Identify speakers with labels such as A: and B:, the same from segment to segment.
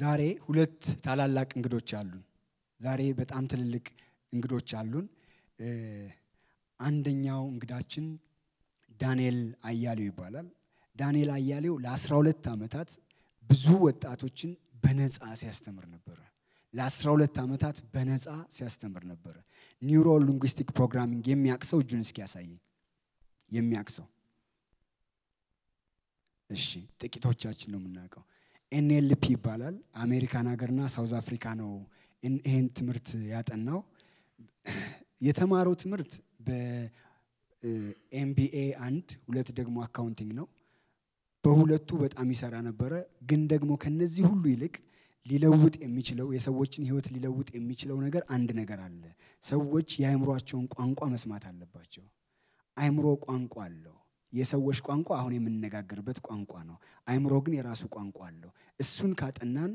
A: ዛሬ ሁለት ታላላቅ እንግዶች አሉን። ዛሬ በጣም ትልልቅ እንግዶች አሉን። አንደኛው እንግዳችን ዳንኤል አያሌው ይባላል። ዳንኤል አያሌው ለ12 ዓመታት ብዙ ወጣቶችን በነፃ ሲያስተምር ነበረ። ለ12 ዓመታት በነፃ ሲያስተምር ነበረ። ኒውሮ ሊንጉስቲክ ፕሮግራሚንግ የሚያቅሰው እጁን እስኪያሳየኝ የሚያቅሰው እሺ፣ ጥቂቶቻችን ነው የምናውቀው። ኤንኤልፒ ይባላል። አሜሪካን ሀገርና ሳውዝ አፍሪካ ነው ይህን ትምህርት ያጠናው። የተማረው ትምህርት በኤምቢኤ አንድ ሁለት ደግሞ አካውንቲንግ ነው። በሁለቱ በጣም ይሰራ ነበረ። ግን ደግሞ ከነዚህ ሁሉ ይልቅ ሊለውጥ የሚችለው የሰዎችን ህይወት ሊለውጥ የሚችለው ነገር አንድ ነገር አለ። ሰዎች የአእምሯቸውን ቋንቋ መስማት አለባቸው። አእምሮ ቋንቋ አለው። የሰዎች ቋንቋ አሁን የምንነጋገርበት ቋንቋ ነው። አይምሮ ግን የራሱ ቋንቋ አለው። እሱን ካጠናን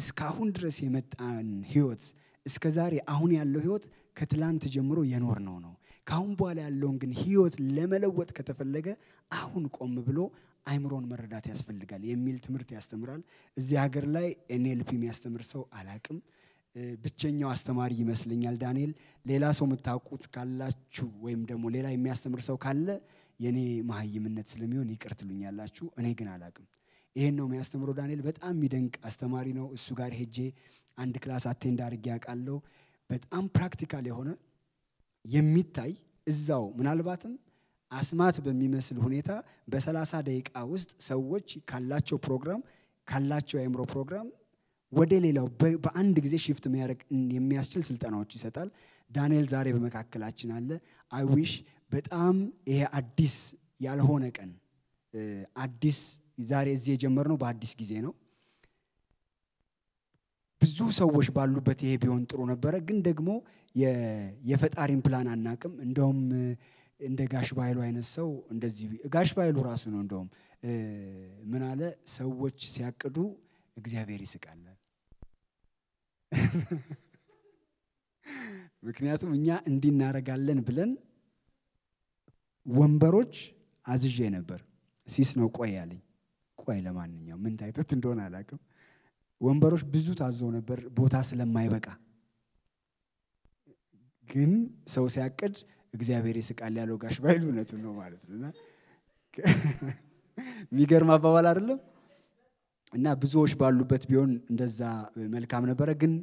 A: እስካሁን ድረስ የመጣን ህይወት እስከ ዛሬ አሁን ያለው ህይወት ከትላንት ጀምሮ የኖር ነው ነው። ከአሁን በኋላ ያለውን ግን ህይወት ለመለወጥ ከተፈለገ አሁን ቆም ብሎ አይምሮን መረዳት ያስፈልጋል የሚል ትምህርት ያስተምራል። እዚህ ሀገር ላይ ኤንኤልፒ የሚያስተምር ሰው አላቅም። ብቸኛው አስተማሪ ይመስለኛል ዳንኤል። ሌላ ሰው የምታውቁት ካላችሁ ወይም ደግሞ ሌላ የሚያስተምር ሰው ካለ የእኔ መሀይምነት ስለሚሆን ይቅር ትሉኛላችሁ። እኔ ግን አላቅም። ይሄን ነው የሚያስተምረው ዳንኤል። በጣም የሚደንቅ አስተማሪ ነው። እሱ ጋር ሄጄ አንድ ክላስ አቴንድ አድርጌ አውቃለሁ። በጣም ፕራክቲካል የሆነ የሚታይ እዛው ምናልባትም አስማት በሚመስል ሁኔታ በሰላሳ ደቂቃ ውስጥ ሰዎች ካላቸው ፕሮግራም ካላቸው የአእምሮ ፕሮግራም ወደ ሌላው በአንድ ጊዜ ሽፍት የሚያደርግ የሚያስችል ስልጠናዎች ይሰጣል። ዳንኤል ዛሬ በመካከላችን አለ። አይዊሽ በጣም ይሄ አዲስ ያልሆነ ቀን አዲስ ዛሬ እዚህ የጀመርነው በአዲስ ጊዜ ነው። ብዙ ሰዎች ባሉበት ይሄ ቢሆን ጥሩ ነበረ። ግን ደግሞ የፈጣሪን ፕላን አናቅም። እንደውም እንደ ጋሽ ባይሉ አይነት ሰው እንደዚህ ጋሽ ባይሉ ራሱ ነው እንደውም ምን አለ፣ ሰዎች ሲያቅዱ እግዚአብሔር ይስቃለ። ምክንያቱም እኛ እንዲናረጋለን ብለን ወንበሮች አዝዤ ነበር። ሲስ ነው ቆይ ያለኝ ቆይ ለማንኛውም ምን ታይቶት እንደሆነ አላቅም ወንበሮች ብዙ ታዘው ነበር ቦታ ስለማይበቃ። ግን ሰው ሲያቅድ እግዚአብሔር ይስቃል ያለው ጋሽ ባይል እውነቱን ነው ማለት ነው። እና የሚገርም አባባል አይደለም። እና ብዙዎች ባሉበት ቢሆን እንደዛ መልካም ነበረ። ግን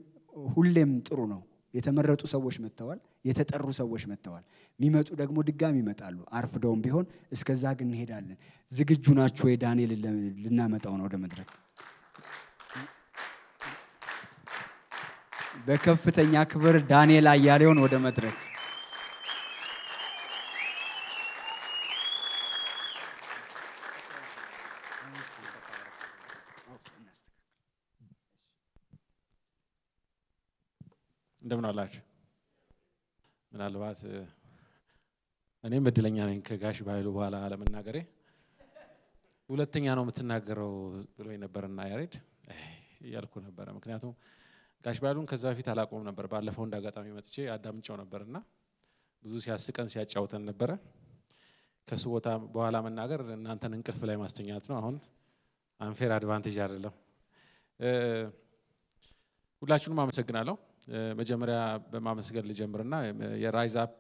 A: ሁሌም ጥሩ ነው የተመረጡ ሰዎች መጥተዋል። የተጠሩ ሰዎች መጥተዋል። የሚመጡ ደግሞ ድጋሚ ይመጣሉ። አርፍደውም ቢሆን እስከዛ ግን እንሄዳለን። ዝግጁ ናችሁ ወይ? ዳንኤል ልናመጣው ነው ወደ መድረክ። በከፍተኛ ክብር ዳንኤል አያሌውን ወደ መድረክ
B: እንደምን አላችሁ? ምናልባት እኔም እድለኛ ነኝ ከጋሽ ባይሉ በኋላ ለመናገሬ ሁለተኛ ነው የምትናገረው ብሎ ነበርና ያሬድ እያልኩ ነበረ። ምክንያቱም ጋሽ ባይሉን ከዛ በፊት አላቆም ነበር። ባለፈው እንደ አጋጣሚ መጥቼ አዳምጨው ነበርና ብዙ ሲያስቀን ሲያጫውተን ነበረ። ከሱ ቦታ በኋላ መናገር እናንተን እንቅልፍ ላይ ማስተኛት ነው። አሁን አንፌር አድቫንቴጅ አይደለም። ሁላችሁንም አመሰግናለሁ። መጀመሪያ በማመስገን ልጀምርና የራይዝ አፕ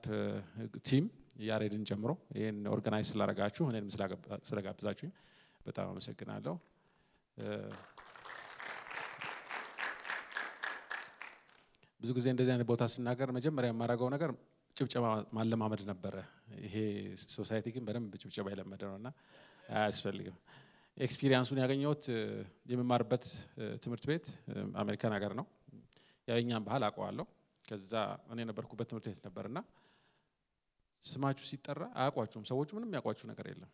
B: ቲም ያሬድን ጨምሮ ይህን ኦርጋናይዝ ስላረጋችሁ እኔንም ስለጋብዛችሁኝ በጣም አመሰግናለሁ። ብዙ ጊዜ እንደዚህ አይነት ቦታ ስናገር መጀመሪያ የማደርገው ነገር ጭብጨባ ማለማመድ ነበረ። ይሄ ሶሳይቲ ግን በደንብ ጭብጨባ የለመደ ነው እና አያስፈልግም። ኤክስፒሪያንሱን ያገኘሁት የምማርበት ትምህርት ቤት አሜሪካን ሀገር ነው። የኛን ባህል አውቀዋለሁ። ከዛ እኔ የነበርኩበት ትምህርት ቤት ነበርና ስማችሁ ሲጠራ አያውቋችሁም ሰዎቹ፣ ምንም ያውቋችሁ ነገር የለም።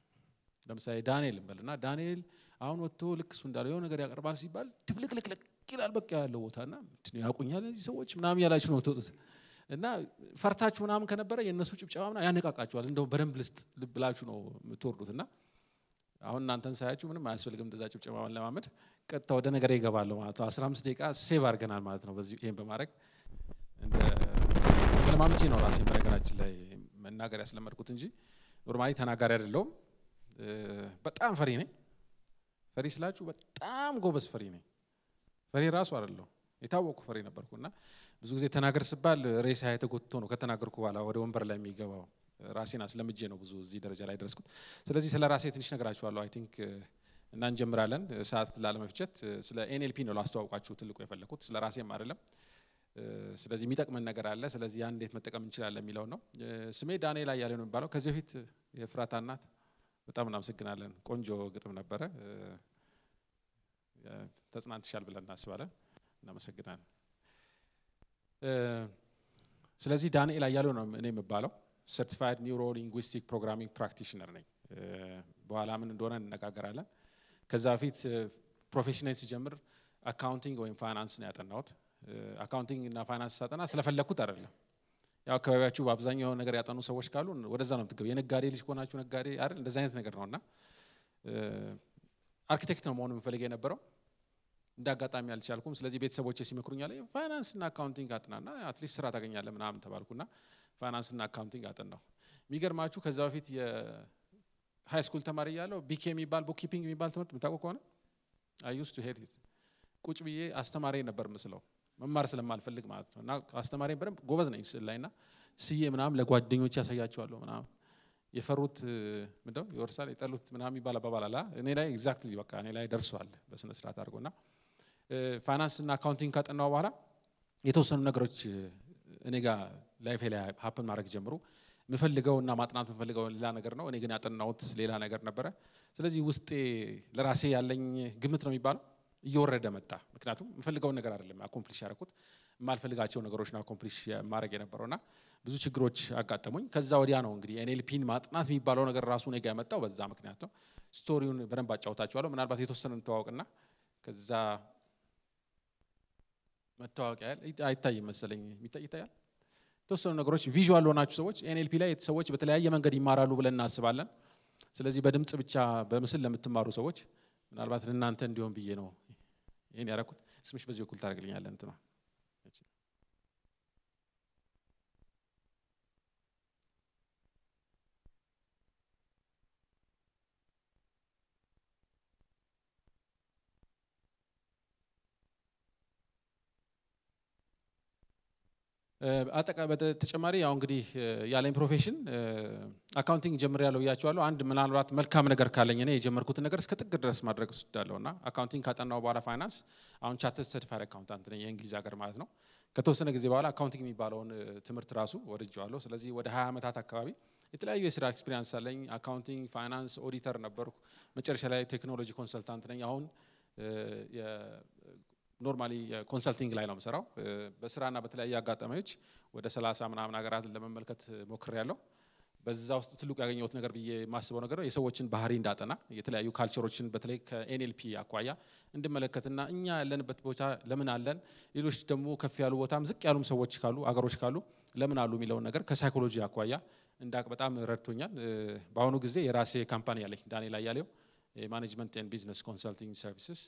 B: ለምሳሌ ዳንኤል እንበልና ዳንኤል አሁን ወጥቶ ልክ እሱ እንዳለው የሆነ ነገር ያቀርባል ሲባል ድብልቅልቅልቅ ይላል። በቃ ያለው ቦታ ምንድነው ያውቁኛል እነዚህ ሰዎች ምናምን ያላችሁ ነው የምትወጡት እና ፈርታችሁ ምናምን ከነበረ የእነሱ ጭብጨባ ምና ያነቃቃችኋል። እንደው በደንብ ልስጥ ልብላችሁ ነው የምትወርዱት እና አሁን እናንተን ሳያችሁ ምንም አያስፈልግም እንደዛ ጭብጭባውን ለማመድ ቀጥታ ወደ ነገር ይገባለሁ ማለት ነው። 15 ደቂቃ ሴቭ አድርገናል ማለት ነው። በዚህ ይህን በማድረግ እንደ ነው ራሴ በነገራችን ላይ መናገር ያስለመድኩት እንጂ ኖርማሊ ተናጋሪ አይደለሁም። በጣም ፈሪ ነኝ። ፈሪ ስላችሁ በጣም ጎበዝ ፈሪ ነኝ። ፈሪ ራሱ አይደለሁ የታወቅኩ ፈሪ ነበርኩ እና ብዙ ጊዜ ተናገር ስባል ሬሳ የተጎትቶ ነው ከተናገርኩ በኋላ ወደ ወንበር ላይ የሚገባው ራሴን አስለምጄ ነው ብዙ እዚህ ደረጃ ላይ ደረስኩት። ስለዚህ ስለ ራሴ ትንሽ ነገራችኋለሁ። አይ ቲንክ እና እንጀምራለን። ሰዓት ላለመፍጨት ስለ ኤንኤልፒ ነው ላስተዋውቃችሁ ትልቁ የፈለኩት ስለ ራሴም አይደለም። ስለዚህ የሚጠቅመን ነገር አለ። ስለዚህ ያን እንዴት መጠቀም እንችላለን የሚለው ነው። ስሜ ዳንኤል አያሌው ነው የሚባለው። ከዚህ በፊት የፍራታ እናት በጣም እናመሰግናለን። ቆንጆ ግጥም ነበረ። ተጽናንትሻል ብለን እናስባለን። እናመሰግናለን። ስለዚህ ዳንኤል አያሌው ነው እኔ የምባለው። ሰርቲፋይድ ኒውሮ ሊንጉስቲክ ፕሮግራሚንግ ፕራክቲሽነር ነኝ። eh, በኋላ ምን እንደሆነ እንነጋገራለን። ከዛ በፊት ፕሮፌሽናል eh, ሲጀምር አካውንቲንግ ወይም ፋይናንስ ነው ያጠናሁት። አካውንቲንግ eh, እና ፋይናንስ ሳጠና ስለፈለግኩት አይደለም። ያው አካባቢያችሁ በአብዛኛው ነገር ያጠኑ ሰዎች ካሉ ወደዛ ነው የምትገቡ። የነጋዴ ልጅ ከሆናችሁ ነጋዴ አይደል እንደዚህ አይነት ነገር ነውና አርኪቴክት ነው መሆኑ የምፈልግ የነበረው እንደ አጋጣሚ አልቻልኩም። ስለዚህ ቤተሰቦች ሲመክሩኛል ፋይናንስና አካውንቲንግ አጥናና አትሊስት ስራ ታገኛለህ ምናምን ተባልኩና ፋይናንስና አካውንቲንግ አጠናሁ። የሚገርማችሁ ከዛ በፊት የሃይ ስኩል ተማሪ እያለሁ ቢኬ የሚባል ቡክኪፒንግ የሚባል ትምህርት የምታውቁ ከሆነ አይ ዩስ ቱ ሄት ኢት ቁጭ ብዬ አስተማሪ ነበር ምስለው መማር ስለማልፈልግ ማለት ነው። እና አስተማሪ በደንብ ጎበዝ ነኝ ስል ላይ ና ስዬ ምናምን ለጓደኞች ያሳያቸዋለሁ ምናምን የፈሩት ምንደው ይወርሳል የጠሉት ምናምን ይባል አባባል አላ እኔ ላይ ኤግዛክትሊ በቃ እኔ ላይ ደርሷል በስነ ስርዓት አድርጎ እና ፋይናንስ እና አካውንቲንግ ካጠናው በኋላ የተወሰኑ ነገሮች እኔ ጋር ላይፌ ላይ ሀፕን ማድረግ ጀምሩ እና ማጥናት የምፈልገው ሌላ ነገር ነው። እኔ ግን ያጠናሁት ሌላ ነገር ነበረ። ስለዚህ ውስጤ ለራሴ ያለኝ ግምት ነው የሚባለው እየወረደ መጣ። ምክንያቱም የምፈልገውን ነገር አይደለም አኮምፕሊሽ ያደረኩት የማልፈልጋቸው ነገሮች ነው አኮምፕሊሽ ማድረግ የነበረውና ብዙ ችግሮች አጋጠሙኝ። ከዛ ወዲያ ነው እንግዲህ ኤንኤልፒን ማጥናት የሚባለው ነገር ራሱ ኔጋ ያመጣው በዛ ምክንያት ነው። ስቶሪውን በደንብ አጫውታችኋለሁ። ምናልባት የተወሰነ እንተዋወቅና ከዛ መተዋወቂያ አይታይም መሰለኝ ይታያል የተወሰኑ ነገሮች ቪዥዋል ሆናችሁ ሰዎች ኤንኤልፒ ላይ ሰዎች በተለያየ መንገድ ይማራሉ ብለን እናስባለን። ስለዚህ በድምፅ ብቻ በምስል ለምትማሩ ሰዎች ምናልባት ለእናንተ እንዲሆን ብዬ ነው ይህን ያረኩት። ስምሽ በዚህ በኩል ታደርግልኛለን እንትኗ በተጨማሪ ያው እንግዲህ ያለኝ ፕሮፌሽን አካውንቲንግ ጀምር ያለው እያቸዋለሁ። አንድ ምናልባት መልካም ነገር ካለኝ እኔ የጀመርኩትን ነገር እስከ ጥግ ድረስ ማድረግ ስዳለሁ እና አካውንቲንግ ካጠናው በኋላ ፋይናንስ አሁን ቻርተርድ ሰርቲፋይድ አካውንታንት ነኝ የእንግሊዝ ሀገር ማለት ነው። ከተወሰነ ጊዜ በኋላ አካውንቲንግ የሚባለውን ትምህርት ራሱ ወድጀዋለሁ። ስለዚህ ወደ ሀያ ዓመታት አካባቢ የተለያዩ የስራ ኤክስፒሪያንስ አለኝ። አካውንቲንግ፣ ፋይናንስ ኦዲተር ነበርኩ። መጨረሻ ላይ ቴክኖሎጂ ኮንሰልታንት ነኝ። አሁን ኖርማሊ ኮንሰልቲንግ ላይ ነው የምሰራው። በስራና በተለያየ አጋጣሚዎች ወደ ሰላሳ ምናምን ሀገራት ለመመልከት ሞክር ያለው በዛ ውስጥ ትልቁ ያገኘሁት ነገር ብዬ የማስበው ነገር ነው የሰዎችን ባህሪ እንዳጠና የተለያዩ ካልቸሮችን በተለይ ከኤንኤልፒ አኳያ እንድመለከትና እኛ ያለንበት ቦታ ለምን አለን፣ ሌሎች ደግሞ ከፍ ያሉ ቦታም ዝቅ ያሉም ሰዎች ካሉ አገሮች ካሉ ለምን አሉ የሚለውን ነገር ከሳይኮሎጂ አኳያ እንዳቅ በጣም ረድቶኛል። በአሁኑ ጊዜ የራሴ ካምፓኒ ያለኝ ዳንኤል አያሌው የማኔጅመንት ቢዝነስ ኮንሰልቲንግ ሰርቪስስ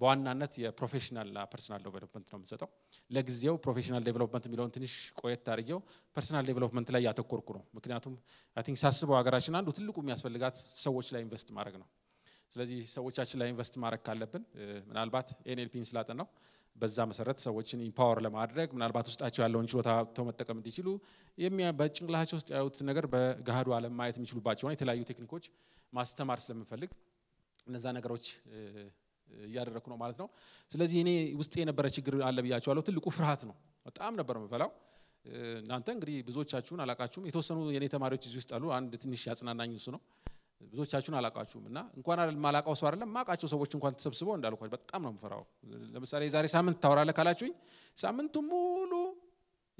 B: በዋናነት የፕሮፌሽናልና ፐርሰናል ዴቨሎፕመንት ነው የምንሰጠው። ለጊዜው ፕሮፌሽናል ዴቨሎፕመንት የሚለውን ትንሽ ቆየት አድርጌው ፐርሰናል ዴቨሎፕመንት ላይ ያተኮርኩ ነው። ምክንያቱም ቲንክ ሳስበው ሀገራችን አንዱ ትልቁ የሚያስፈልጋት ሰዎች ላይ ኢንቨስት ማድረግ ነው። ስለዚህ ሰዎቻችን ላይ ኢንቨስት ማድረግ ካለብን ምናልባት ኤንኤልፒን ስላጠን ነው በዛ መሰረት ሰዎችን ኢምፓወር ለማድረግ ምናልባት ውስጣቸው ያለውን ችሎታ ተው መጠቀም እንዲችሉ በጭንቅላቸው ውስጥ ያዩት ነገር በገሃዱ አለም ማየት የሚችሉባቸው የተለያዩ ቴክኒኮች ማስተማር ስለምንፈልግ እነዛ ነገሮች እያደረኩ ነው ማለት ነው። ስለዚህ እኔ ውስጤ የነበረ ችግር አለ ብያቸዋለሁ። ትልቁ ፍርሃት ነው። በጣም ነበር የምፈላው። እናንተ እንግዲህ ብዙዎቻችሁን አላቃችሁም። የተወሰኑ የኔ ተማሪዎች እዚህ ውስጥ አሉ። አንድ ትንሽ ያጽናናኝ እሱ ነው። ብዙዎቻችሁን አላቃችሁም እና እንኳን ማላቃው ሰው አይደለም ማቃቸው ሰዎች እንኳን ተሰብስበው እንዳልኳችሁ በጣም ነው ምፈራው ለምሳሌ የዛሬ ሳምንት ታወራለ ካላችሁኝ ሳምንቱ ሙሉ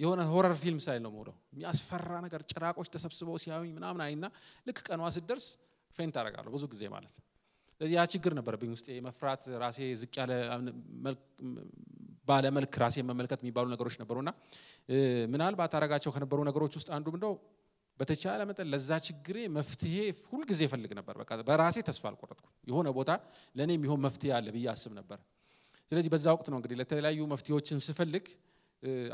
B: የሆነ ሆረር ፊልም ሳይል ነው የምውለው። የሚያስፈራ ነገር ጭራቆች ተሰብስበው ሲያዩኝ ምናምን አይና ልክ ቀኗ ስደርስ ፌንት አደርጋለሁ ብዙ ጊዜ ማለት ነው። ያ ችግር ነበረብኝ ውስጤ መፍራት፣ ራሴ ዝቅ ያለ ባለ መልክ ራሴ መመልከት የሚባሉ ነገሮች ነበሩና ምናልባት አረጋቸው ከነበሩ ነገሮች ውስጥ አንዱ ምንደው በተቻለ መጠን ለዛ ችግሬ መፍትሄ ሁልጊዜ ፈልግ ነበር። በቃ በራሴ ተስፋ አልቆረጥኩ የሆነ ቦታ ለእኔ የሚሆን መፍትሄ አለ ብዬ አስብ ነበር። ስለዚህ በዛ ወቅት ነው እንግዲህ ለተለያዩ መፍትሄዎችን ስፈልግ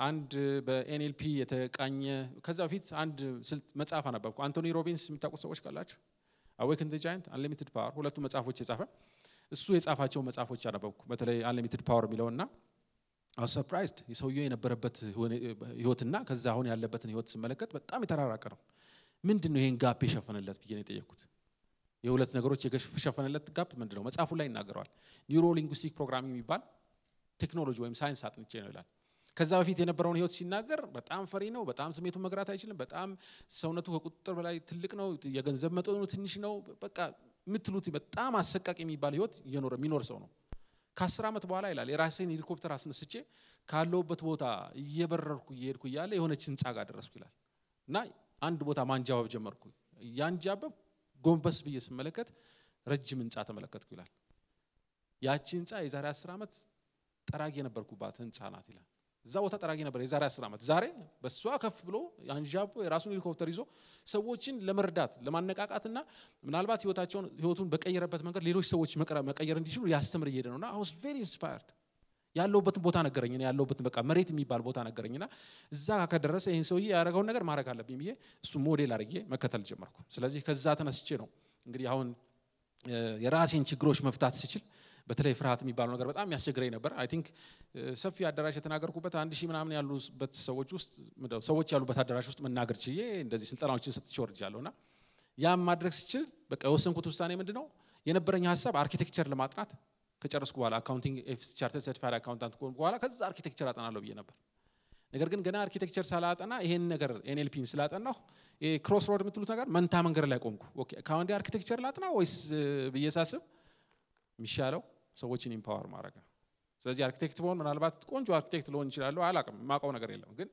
B: አንድ በኤንኤልፒ የተቃኘ ከዛ በፊት አንድ ስልት መጽሐፍ አነበብኩ። አንቶኒ ሮቢንስ የሚታውቁት ሰዎች ካላችሁ አዌክን ዘ ጃይንት አንሊሚትድ ፓወር ሁለቱ መጽሐፎች የጻፈ እሱ የጻፋቸው መጽሐፎች አነበብኩ። በተለይ አንሊሚትድ ፓወር የሚለውና አው ሰርፕራይዝድ የሰውየው የነበረበት ህይወትና ከዛ አሁን ያለበትን ህይወት ስመለከት በጣም የተራራቀ ነው። ምንድን ነው ይህን ጋፕ የሸፈነለት ብዬ ነው የጠየኩት። የሁለት ነገሮች የሸፈነለት ጋፕ ምንድነው ነው? መጽሐፉ ላይ ይናገረዋል። ኒውሮ ሊንጉስቲክ ፕሮግራሚንግ የሚባል ቴክኖሎጂ ወይም ሳይንስ አጥንቼ ነው ይላል። ከዛ በፊት የነበረውን ህይወት ሲናገር በጣም ፈሪ ነው። በጣም ስሜቱን መግራት አይችልም። በጣም ሰውነቱ ከቁጥጥር በላይ ትልቅ ነው። የገንዘብ መጠኑ ትንሽ ነው። በቃ የምትሉት በጣም አሰቃቂ የሚባል ህይወት እየኖረ የሚኖር ሰው ነው። ከአስር ዓመት በኋላ ይላል የራሴን ሄሊኮፕተር አስነስቼ ካለውበት ቦታ እየበረርኩ እየሄድኩ እያለ የሆነች ህንፃ ጋር ደረስኩ ይላል እና አንድ ቦታ ማንጃበብ ጀመርኩ። ያንጃበብ ጎንበስ ብዬ ስመለከት ረጅም ህንፃ ተመለከትኩ ይላል። ያቺ ህንፃ የዛሬ አስር ዓመት ጠራጊ የነበርኩባት ህንፃ ናት ይላል። እዛ ቦታ ጠራጊ ነበር የዛሬ አስር ዓመት። ዛሬ በሷ ከፍ ብሎ አንዣቦ የራሱን ሄሊኮፕተር ይዞ ሰዎችን ለመርዳት ለማነቃቃትና ምናልባት ህይወታቸውን ህይወቱን በቀየረበት መንገድ ሌሎች ሰዎች መቀየር እንዲችሉ ያስተምር እየሄደ ነውና አይ ዋስ ቬሪ ኢንስፓየርድ ያለውበትን ቦታ ነገረኝ። ያለሁበትን በቃ መሬት የሚባል ቦታ ነገረኝና እዛ ከደረሰ ይህን ሰውዬ ያደረገውን ነገር ማድረግ አለብኝ ብዬ እሱ ሞዴል አድርጌ መከተል ጀመርኩ። ስለዚህ ከዛ ተነስቼ ነው እንግዲህ አሁን የራሴን ችግሮች መፍታት ስችል በተለይ ፍርሃት የሚባለው ነገር በጣም ያስቸግረኝ ነበር። አይ ቲንክ ሰፊ አዳራሽ የተናገርኩበት አንድ ሺህ ምናምን ያሉበት ሰዎች ውስጥ ሰዎች ያሉበት አዳራሽ ውስጥ መናገር ችዬ እንደዚህ ስልጠናዎችን ሰጥቼ ወርጃለሁ ና ያም ማድረግ ስችል በቃ የወሰንኩት ውሳኔ ምንድ ነው የነበረኝ ሀሳብ አርኪቴክቸር ለማጥናት ከጨረስኩ በኋላ አካውንቲንግ ቻርተር ሰርቲፋይድ አካውንታንት ከሆንኩ በኋላ ከዛ አርኪቴክቸር አጠናለሁ ብዬ ነበር። ነገር ግን ገና አርኪቴክቸር ሳላጠና ይሄን ነገር ኤንኤልፒን ስላጠናሁ ክሮስ ሮድ የምትሉት ነገር መንታ መንገድ ላይ ቆምኩ። ከአንዴ አርኪቴክቸር ላጥና ወይስ ብዬ ሳስብ የሚሻለው ሰዎችን ኢምፓወር ማድረግ ነው። ስለዚህ አርኪቴክት በሆን ምናልባት ቆንጆ አርኪቴክት ልሆን ይችላሉ አላቅም፣ የማውቀው ነገር የለም። ግን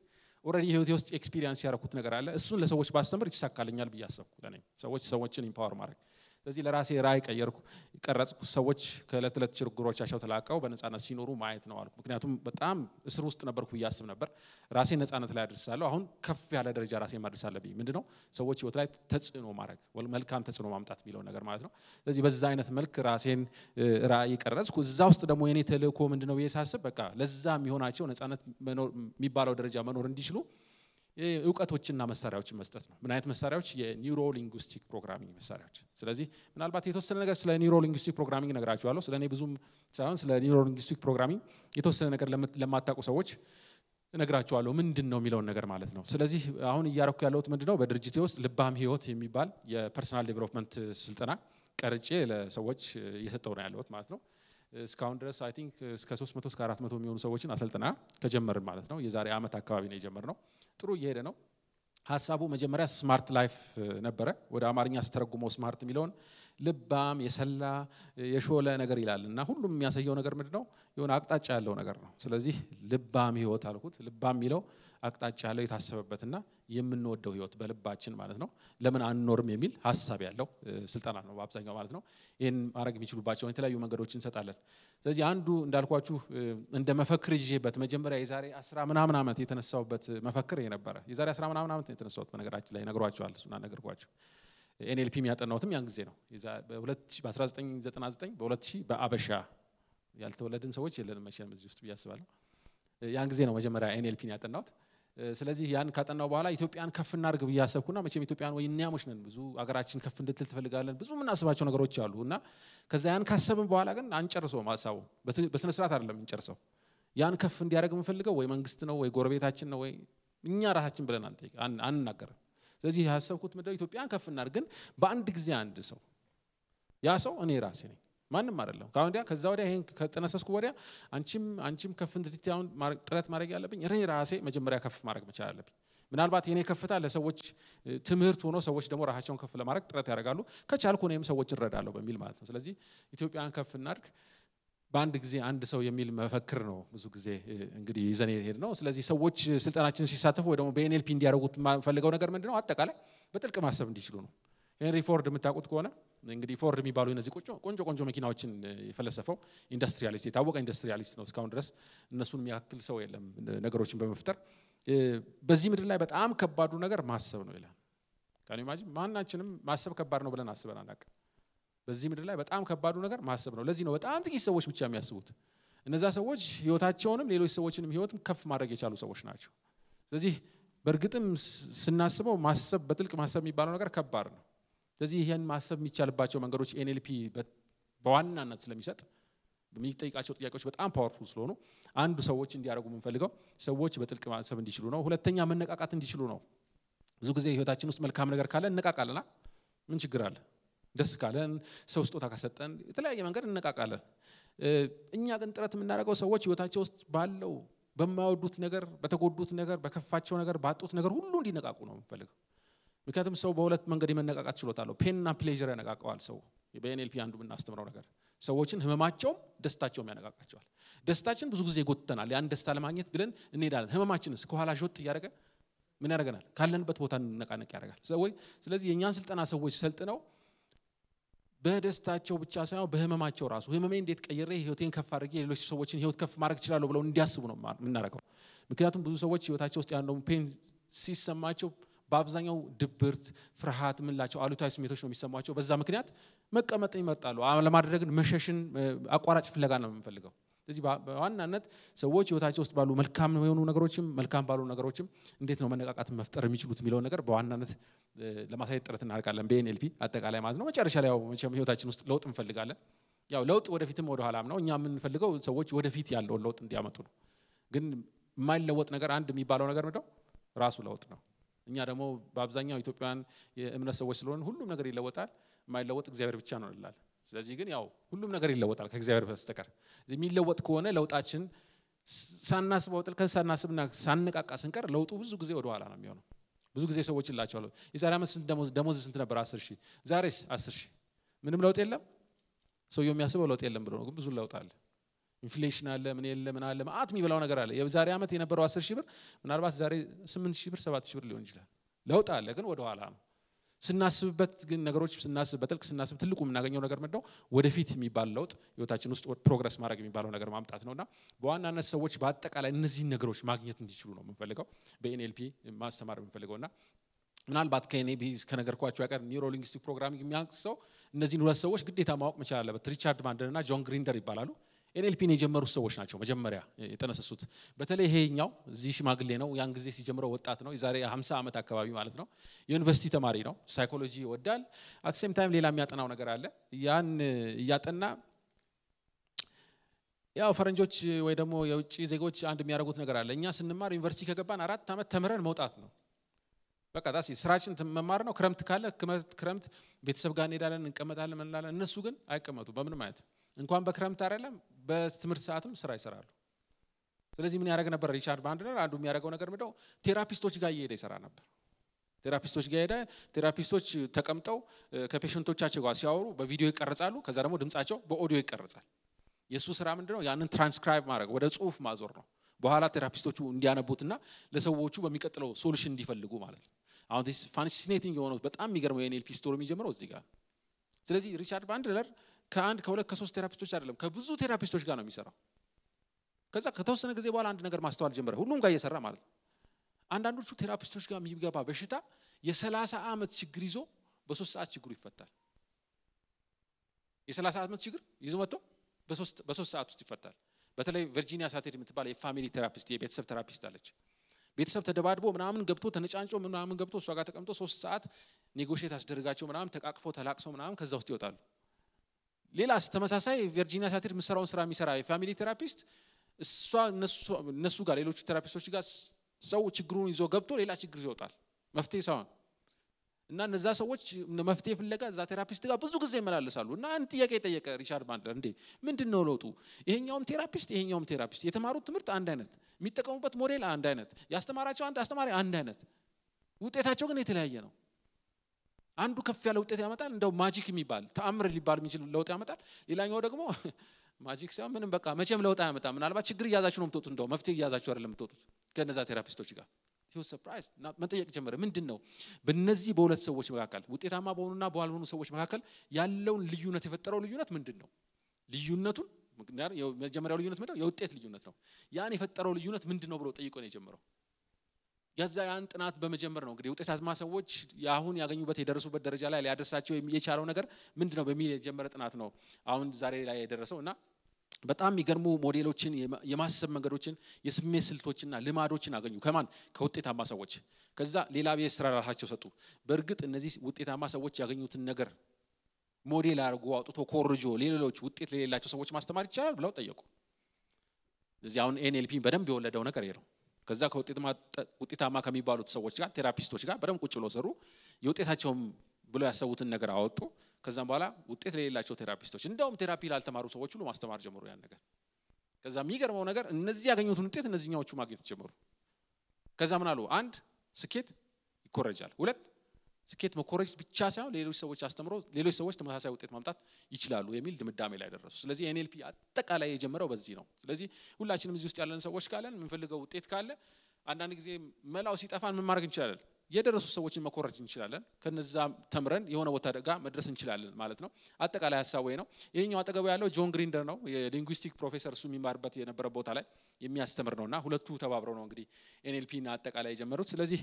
B: ረ ህይወቴ ውስጥ ኤክስፒሪንስ ያደረኩት ነገር አለ። እሱን ለሰዎች ባስተምር ይሳካልኛል ብዬ አሰብኩ። ለእኔ ሰዎች ሰዎችን ኢምፓወር ማድረግ ስለዚህ ለራሴ ራይ ቀየርኩ ቀረጽኩ። ሰዎች ከእለት እለት ችግሮቻቸው ተላቀው በነፃነት ሲኖሩ ማየት ነው አልኩ። ምክንያቱም በጣም እስር ውስጥ ነበርኩ ብያስብ ነበር። ራሴን ነፃነት ላይ አድርሳለሁ። አሁን ከፍ ያለ ደረጃ ራሴ ማድርሳለ አለብኝ። ምንድ ነው ሰዎች ህይወት ላይ ተጽዕኖ ማድረግ መልካም ተጽዕኖ ማምጣት የሚለው ነገር ማለት ነው። ስለዚህ በዛ አይነት መልክ ራሴን ራይ ቀረጽኩ። እዛ ውስጥ ደግሞ የኔ ተልእኮ ምንድነው ብዬ ሳስብ በቃ ለዛ የሚሆናቸው ነፃነት የሚባለው ደረጃ መኖር እንዲችሉ እውቀቶችና መሳሪያዎችን መስጠት ነው። ምን አይነት መሳሪያዎች? የኒውሮ ሊንጉስቲክ ፕሮግራሚንግ መሳሪያዎች። ስለዚህ ምናልባት የተወሰነ ነገር ስለ ኒውሮ ሊንጉስቲክ ፕሮግራሚንግ ነግራችኋለሁ። ስለ እኔ ብዙም ሳይሆን ስለ ኒውሮ ሊንጉስቲክ ፕሮግራሚንግ የተወሰነ ነገር ለማታውቁ ሰዎች እነግራችኋለሁ ምንድን ነው የሚለውን ነገር ማለት ነው። ስለዚህ አሁን እያረኩ ያለሁት ምንድ ነው፣ በድርጅቴ ውስጥ ልባም ህይወት የሚባል የፐርሰናል ዴቨሎፕመንት ስልጠና ቀርጬ ለሰዎች እየሰጠው ነው ያለሁት ማለት ነው። እስካሁን ድረስ አይ ቲንክ እስከ 300 እስከ 400 የሚሆኑ ሰዎችን አሰልጥና ከጀመርን ማለት ነው። የዛሬ አመት አካባቢ ነው ነው ጥሩ እየሄደ ነው። ሀሳቡ መጀመሪያ ስማርት ላይፍ ነበረ። ወደ አማርኛ ስተረጉሞ ስማርት የሚለውን ልባም፣ የሰላ የሾለ ነገር ይላል እና ሁሉም የሚያሳየው ነገር ምንድን ነው? የሆነ አቅጣጫ ያለው ነገር ነው። ስለዚህ ልባም ህይወት አልኩት። ልባም የሚለው አቅጣጫ ያለው የታሰበበትና የምንወደው ህይወት በልባችን ማለት ነው ለምን አንኖርም የሚል ሀሳብ ያለው ስልጠና ነው በአብዛኛው ማለት ነው። ይህን ማድረግ የሚችሉባቸው የተለያዩ መንገዶች እንሰጣለን። ስለዚህ አንዱ እንዳልኳችሁ እንደ መፈክር ይዤበት መጀመሪያ የዛሬ አስራ ምናምን ዓመት የተነሳውበት መፈክር የነበረ የዛሬ አስራ ምናምን ዓመት የተነሳሁት በነገራችን ላይ ነግሯቸዋል ሱና ነገርኳቸው። ኤንኤልፒ የሚያጠናውትም ያን ጊዜ ነው በ1999 በ2000 በአበሻ ያልተወለድን ሰዎች የለንም መቼም እዚህ ውስጥ ብዬ ያን ጊዜ ነው መጀመሪያ ኤንኤልፒን ያጠናውት ስለዚህ ያን ካጠናው በኋላ ኢትዮጵያን ከፍ እናድርግ ብያሰብኩና መቼም ኢትዮጵያን ወይ እኒያሞች ነን ብዙ አገራችን ከፍ እንድትል ትፈልጋለን ብዙ የምናስባቸው ነገሮች አሉ እና ከዛ ያን ካሰብን በኋላ ግን አንጨርሰው ማሳቡ በስነ ስርዓት አይደለም እንጨርሰው ያን ከፍ እንዲያደርግ የምንፈልገው ወይ መንግስት ነው ወይ ጎረቤታችን ነው ወይ እኛ ራሳችን ብለን አንናገርም ስለዚህ ያሰብኩት ምድረ ኢትዮጵያን ከፍ እናድርግ ግን በአንድ ጊዜ አንድ ሰው ያ ሰው እኔ ራሴ ነኝ ማንም አይደለም። ከአሁን ዲያ ከዛ ወዲያ ይሄን ከጠነሰስኩ ወዲያ አንቺም አንቺም ከፍ እንድትይ አሁን ጥረት ማድረግ ያለብኝ እኔ ራሴ መጀመሪያ ከፍ ማድረግ መቻል አለብኝ። ምናልባት የኔ ከፍታ ለሰዎች ትምህርት ሆኖ ሰዎች ደግሞ ራሳቸውን ከፍ ለማድረግ ጥረት ያደርጋሉ። ከቻልኩ እኔም ሰዎች እረዳለሁ በሚል ማለት ነው። ስለዚህ ኢትዮጵያን ከፍ እናድርግ በአንድ ጊዜ አንድ ሰው የሚል መፈክር ነው። ብዙ ጊዜ እንግዲህ ይዘን ሄድ ነው። ስለዚህ ሰዎች ስልጠናችን ሲሳተፉ ወይ ደግሞ በኤንኤልፒ እንዲያደርጉት የምፈልገው ነገር ምንድነው? አጠቃላይ በጥልቅ ማሰብ እንዲችሉ ነው። ሄንሪ ፎርድ የምታውቁት ከሆነ እንግዲህ ፎርድ የሚባሉ እነዚህ ቆንጆ ቆንጆ መኪናዎችን የፈለሰፈው ኢንዱስትሪያሊስት የታወቀ ኢንዱስትሪያሊስት ነው። እስካሁን ድረስ እነሱን የሚያክል ሰው የለም ነገሮችን በመፍጠር በዚህ ምድር ላይ በጣም ከባዱ ነገር ማሰብ ነው ይላል። ካን ማናችንም ማሰብ ከባድ ነው ብለን አስበን አናውቅም። በዚህ ምድር ላይ በጣም ከባዱ ነገር ማሰብ ነው። ለዚህ ነው በጣም ጥቂት ሰዎች ብቻ የሚያስቡት። እነዛ ሰዎች ህይወታቸውንም ሌሎች ሰዎችንም ህይወትም ከፍ ማድረግ የቻሉ ሰዎች ናቸው። ስለዚህ በእርግጥም ስናስበው ማሰብ በጥልቅ ማሰብ የሚባለው ነገር ከባድ ነው። ስለዚህ ይህን ማሰብ የሚቻልባቸው መንገዶች ኤንኤልፒ በዋናነት ስለሚሰጥ የሚጠይቃቸው ጥያቄዎች በጣም ፓወርፉል ስለሆኑ አንዱ ሰዎች እንዲያደርጉ የምንፈልገው ሰዎች በጥልቅ ማሰብ እንዲችሉ ነው። ሁለተኛ መነቃቃት እንዲችሉ ነው። ብዙ ጊዜ ህይወታችን ውስጥ መልካም ነገር ካለ እነቃቃለና ምን ችግር አለ? ደስ ካለን ሰው ስጦታ ካሰጠን የተለያየ መንገድ እነቃቃለን። እኛ ግን ጥረት የምናደርገው ሰዎች ህይወታቸው ውስጥ ባለው በማይወዱት ነገር፣ በተጎዱት ነገር፣ በከፋቸው ነገር፣ ባጡት ነገር ሁሉ እንዲነቃቁ ነው የምንፈልገው። ምክንያቱም ሰው በሁለት መንገድ የመነቃቃት ችሎታ አለው። ፔንና ፕሌዥር ያነቃቀዋል ሰው በኤንኤልፒ አንዱ የምናስተምረው ነገር ሰዎችን ህመማቸውም ደስታቸውም ያነቃቃቸዋል። ደስታችን ብዙ ጊዜ ይጎትተናል። ያን ደስታ ለማግኘት ብለን እንሄዳለን። ህመማችንስ ከኋላ ሾጥ እያደረገ ምን ያደረገናል? ካለንበት ቦታ እንነቃነቅ ያደረጋል ሰዎች ስለዚህ የእኛን ስልጠና ሰዎች ሰልጥነው በደስታቸው ብቻ ሳይሆን በህመማቸው ራሱ ህመሜ እንዴት ቀይሬ ህይወቴን ከፍ አድርጌ ሌሎች ሰዎችን ህይወት ከፍ ማድረግ ይችላሉ ብለው እንዲያስቡ ነው የምናደርገው። ምክንያቱም ብዙ ሰዎች ህይወታቸው ውስጥ ያለው ፔን ሲሰማቸው በአብዛኛው ድብርት፣ ፍርሃት ምንላቸው አሉታዊ ስሜቶች ነው የሚሰማቸው። በዛ ምክንያት መቀመጥን ይመርጣሉ። ለማድረግን መሸሽን፣ አቋራጭ ፍለጋ ነው የምንፈልገው። ስለዚህ በዋናነት ሰዎች ህይወታቸው ውስጥ ባሉ መልካም የሆኑ ነገሮችም መልካም ባሉ ነገሮችም እንዴት ነው መነቃቃት መፍጠር የሚችሉት የሚለውን ነገር በዋናነት ለማሳየት ጥረት እናደርጋለን፣ በኤንኤልፒ አጠቃላይ ማለት ነው። መጨረሻ ላይ ያው ህይወታችን ውስጥ ለውጥ እንፈልጋለን። ያው ለውጥ ወደፊትም ወደኋላም ነው። እኛ የምንፈልገው ሰዎች ወደፊት ያለውን ለውጥ እንዲያመጡ ነው። ግን የማይለወጥ ነገር አንድ የሚባለው ነገር ምደው ራሱ ለውጥ ነው። እኛ ደግሞ በአብዛኛው ኢትዮጵያውያን የእምነት ሰዎች ስለሆን ሁሉም ነገር ይለወጣል፣ የማይለወጥ እግዚአብሔር ብቻ ነው ይላል ስለዚህ ግን ያው ሁሉም ነገር ይለወጣል ከእግዚአብሔር በስተቀር። የሚለወጥ ከሆነ ለውጣችን ሳናስበው ጥልቀት ሳናስብና ሳንቃቃ ስንቀር ለውጡ ብዙ ጊዜ ወደኋላ ነው የሚሆነው። ብዙ ጊዜ ሰዎች እላቸዋለሁ የዛሬ ዓመት ስንት ደሞዝ ስንት ነበር? አስር ሺህ ዛሬስ አስር ሺህ ምንም ለውጥ የለም። ሰውየው የሚያስበው ለውጥ የለም ብሎ ነው፣ ግን ብዙ ለውጥ አለ። ኢንፍሌሽን አለ፣ ምን የለ ምን አለ፣ ማአት የሚበላው ነገር አለ። የዛሬ ዓመት የነበረው አስር ሺህ ብር ምናልባት ዛሬ 8 ሺህ ብር 7 ሺህ ብር ሊሆን ይችላል። ለውጥ አለ፣ ግን ወደኋላ ነው። ስናስብበት ግን ነገሮች ስናስብ በጥልቅ ስናስብ ትልቁ የምናገኘው ነገር ምንድነው? ወደፊት የሚባል ለውጥ ህይወታችን ውስጥ ፕሮግረስ ማድረግ የሚባለው ነገር ማምጣት ነውና በዋናነት ሰዎች በአጠቃላይ እነዚህን ነገሮች ማግኘት እንዲችሉ ነው የምንፈልገው በኤንኤልፒ ማስተማር የምንፈልገውና ምናልባት ከኔ ከነገርኳቸው ያቀር ኒውሮሊንግስቲክ ፕሮግራሚንግ የሚያንቅ ሰው እነዚህን ሁለት ሰዎች ግዴታ ማወቅ መቻል አለበት። ሪቻርድ ማንደን እና ጆን ግሪንደር ይባላሉ። ኤንኤልፒን የጀመሩት ሰዎች ናቸው መጀመሪያ የተነሰሱት። በተለይ ይሄኛው እዚህ ሽማግሌ ነው። ያን ጊዜ ሲጀምረው ወጣት ነው፣ የዛሬ 50 ዓመት አካባቢ ማለት ነው። ዩኒቨርሲቲ ተማሪ ነው፣ ሳይኮሎጂ ይወዳል። አትሴም ታይም ሌላ የሚያጠናው ነገር አለ። ያን እያጠና ያው ፈረንጆች ወይ ደግሞ የውጭ ዜጎች አንድ የሚያደርጉት ነገር አለ። እኛ ስንማር ዩኒቨርሲቲ ከገባን አራት ዓመት ተምረን መውጣት ነው። በቃ ታሲ ስራችን መማር ነው። ክረምት ካለ ክረምት ቤተሰብ ጋር እንሄዳለን፣ እንቀመጣለን፣ እንላለን። እነሱ ግን አይቀመጡ በምንም አይነት እንኳን በክረምት አይደለም በትምህርት ሰዓትም ስራ ይሰራሉ። ስለዚህ ምን ያደረግ ነበር ሪቻርድ ባንድለር? አንዱ የሚያደረገው ነገር ምደው ቴራፒስቶች ጋር እየሄደ ይሰራ ነበር። ቴራፒስቶች ጋር ሄደ። ቴራፒስቶች ተቀምጠው ከፔሽንቶቻቸው ጋር ሲያወሩ በቪዲዮ ይቀርጻሉ። ከዛ ደግሞ ድምጻቸው በኦዲዮ ይቀርጻል። የእሱ ስራ ምንድነው? ያንን ትራንስክራይብ ማድረግ ወደ ጽሁፍ ማዞር ነው። በኋላ ቴራፒስቶቹ እንዲያነቡትና ለሰዎቹ በሚቀጥለው ሶሉሽን እንዲፈልጉ ማለት ነው። አሁን ፋንሲኔቲንግ የሆነው በጣም የሚገርመው የኔል ፒስቶሪ የሚጀምረው እዚህ ጋር ስለዚህ ሪቻርድ ባንድለር ከአንድ ከሁለት ከሶስት ቴራፒስቶች አይደለም ከብዙ ቴራፒስቶች ጋር ነው የሚሰራው። ከዛ ከተወሰነ ጊዜ በኋላ አንድ ነገር ማስተዋል ጀመረ። ሁሉም ጋር እየሰራ ማለት ነው። አንዳንዶቹ ቴራፒስቶች ጋር የሚገባ በሽታ የሰላሳ ዓመት ችግር ይዞ በሶስት ሰዓት ችግሩ ይፈታል። የሰላሳ ዓመት ችግር ይዞ መጥቶ በሶስት ሰዓት ውስጥ ይፈታል። በተለይ ቨርጂኒያ ሳቴድ የምትባል የፋሚሊ ቴራፒስት የቤተሰብ ቴራፒስት አለች። ቤተሰብ ተደባድቦ ምናምን ገብቶ ተነጫንጮ ምናምን ገብቶ እሷ ጋር ተቀምጦ ሶስት ሰዓት ኔጎሽት አስደርጋቸው ምናምን ተቃቅፎ ተላቅሰው ምናምን ከዛ ውስጥ ይወጣሉ። ሌላ ተመሳሳይ ቨርጂኒያ ሳትሄድ የምሰራውን ስራ የሚሰራ የፋሚሊ ቴራፒስት እሷ እነሱ ጋር ሌሎቹ ቴራፒስቶች ጋር ሰው ችግሩን ይዞ ገብቶ ሌላ ችግር ይወጣል። መፍትሄ ሳይሆን እና እነዛ ሰዎች መፍትሄ ፍለጋ እዛ ቴራፒስት ጋር ብዙ ጊዜ ይመላለሳሉ። እና አንድ ጥያቄ የጠየቀ ሪቻርድ ባንደር እንዴ ምንድን ነው ለውጡ? ይሄኛውም ቴራፒስት ይሄኛውም ቴራፒስት የተማሩት ትምህርት አንድ አይነት፣ የሚጠቀሙበት ሞዴል አንድ አይነት፣ ያስተማራቸው አንድ አስተማሪ አንድ አይነት፣ ውጤታቸው ግን የተለያየ ነው። አንዱ ከፍ ያለ ውጤት ያመጣል እንደው ማጂክ የሚባል ተአምር ሊባል የሚችል ለውጥ ያመጣል ሌላኛው ደግሞ ማጂክ ሳይሆን ምንም በቃ መቼም ለውጥ አያመጣ ምናልባት ችግር እያዛችሁ ነው ምትወጡት እንደው መፍትሄ እያዛችሁ አይደለም ምትወጡት? ከነዛ ቴራፒስቶች ጋር ሂወት ሰርፕራይዝ መጠየቅ ጀመረ ምንድን ነው በእነዚህ በሁለት ሰዎች መካከል ውጤታማ በሆኑና ባልሆኑ ሰዎች መካከል ያለውን ልዩነት የፈጠረው ልዩነት ምንድን ነው ልዩነቱን መጀመሪያው ልዩነት ምንድነው የውጤት ልዩነት ነው ያን የፈጠረው ልዩነት ምንድን ነው ብሎ ጠይቆ ነው የጀመረው የዛ ያን ጥናት በመጀመር ነው እንግዲህ ውጤታማ ሰዎች አሁን ያገኙበት የደረሱበት ደረጃ ላይ ሊያደርሳቸው የቻለው ነገር ምንድን ነው በሚል የጀመረ ጥናት ነው አሁን ዛሬ ላይ የደረሰው እና በጣም የሚገርሙ ሞዴሎችን የማሰብ መንገዶችን የስሜት ስልቶችና ልማዶችን አገኙ ከማን ከውጤታማ ሰዎች ከዛ ሌላ ቤት ስራ ራሳቸው ሰጡ በእርግጥ እነዚህ ውጤታማ ሰዎች ያገኙትን ነገር ሞዴል አድርጎ አውጥቶ ኮርጆ ሌሎች ውጤት ለሌላቸው ሰዎች ማስተማር ይቻላል ብለው ጠየቁ ስለዚህ አሁን ኤንኤልፒ በደንብ የወለደው ነገር ይሄ ነው ከዛ ከውጤታማ ከሚባሉት ሰዎች ጋር ቴራፒስቶች ጋር በደንብ ቁጭ ብለው ሰሩ። የውጤታቸውም ብለው ያሰቡትን ነገር አወጡ። ከዛም በኋላ ውጤት ለሌላቸው ቴራፒስቶች እንደውም ቴራፒ ላልተማሩ ሰዎች ሁሉ ማስተማር ጀምሩ ያን ነገር። ከዛ የሚገርመው ነገር እነዚህ ያገኙትን ውጤት እነዚህኛዎቹ ማግኘት ጀምሩ ከዛ ምን አሉ? አንድ ስኬት ይኮረጃል፣ ሁለት ስኬት መኮረጅ ብቻ ሳይሆን ሌሎች ሰዎች አስተምሮ ሌሎች ሰዎች ተመሳሳይ ውጤት ማምጣት ይችላሉ የሚል ድምዳሜ ላይ ደረሱ። ስለዚህ ኤንኤልፒ አጠቃላይ የጀመረው በዚህ ነው። ስለዚህ ሁላችንም እዚህ ውስጥ ያለን ሰዎች ካለን የምንፈልገው ውጤት ካለ አንዳንድ ጊዜ መላው ሲጠፋን ምን ማድረግ እንችላለን? የደረሱ ሰዎችን መኮረጅ እንችላለን። ከነዛ ተምረን የሆነ ቦታ ደጋ መድረስ እንችላለን ማለት ነው። አጠቃላይ ሀሳቡ ነው። ይህኛው አጠገቡ ያለው ጆን ግሪንደር ነው፣ የሊንግዊስቲክ ፕሮፌሰር። እሱ የሚማርበት የነበረ ቦታ ላይ የሚያስተምር ነው እና ሁለቱ ተባብረው ነው እንግዲህ ኤንኤልፒ አጠቃላይ የጀመሩት። ስለዚህ